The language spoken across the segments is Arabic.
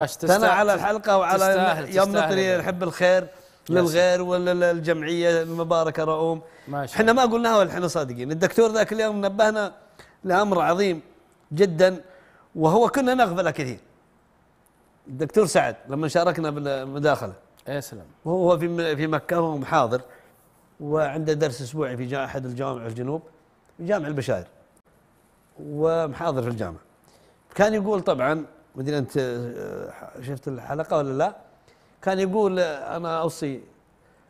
تستع... على الحلقه وعلى يوم نطري نحب الخير للغير وللجمعيه المباركه رؤوم احنا ما قلناها احنا صادقين الدكتور ذاك اليوم نبهنا لامر عظيم جدا وهو كنا نغفله كثير الدكتور سعد لما شاركنا بالمداخله يا سلام وهو في في مكه وهو محاضر وعنده درس اسبوعي في احد الجوامع في الجنوب جامع البشائر ومحاضر في الجامعه كان يقول طبعا مدري انت آه، آه، شفت الحلقه ولا لا كان يقول آه، انا اوصي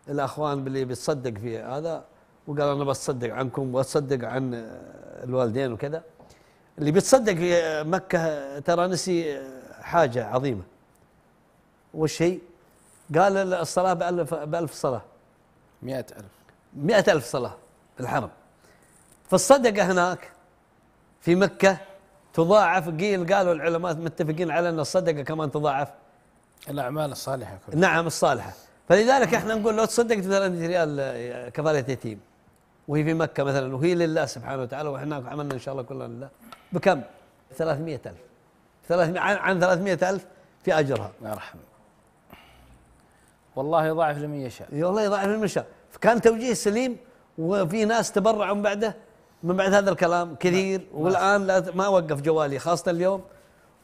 الاخوان باللي بيتصدق في هذا وقال انا بتصدق عنكم وبتصدق عن الوالدين وكذا اللي بيتصدق في مكه ترى نسي حاجه عظيمه وش هي؟ قال الصلاه بألف بألف صلاه مئة ألف مئة ألف صلاة في الحرم فالصدقة هناك في مكة تضاعف قيل قالوا العلماء متفقين على ان الصدقه كمان تضاعف الاعمال الصالحه كلها نعم الصالحه فلذلك احنا نقول لو تصدق 300 ريال آه، كفاله يتيم وهي في مكه مثلا وهي لله سبحانه وتعالى واحنا عملنا ان شاء الله كلنا لله بكم؟ 300000 300 عن 300000 في اجرها يا رحمه والله يضاعف لمن يشاء والله يضاعف لمن يشاء فكان توجيه سليم وفي ناس تبرعوا بعده من بعد هذا الكلام كثير ما والان لا ما وقف جوالي خاصه اليوم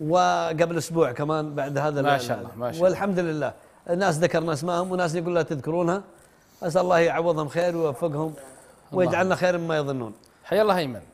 وقبل اسبوع كمان بعد هذا ما شاء الله ما شاء الله والحمد لله الناس ذكرنا اسمائهم وناس يقول لا تذكرونها اسال الله يعوضهم خير ويوفقهم ويجعلنا خير مما يظنون حيا الله هيمن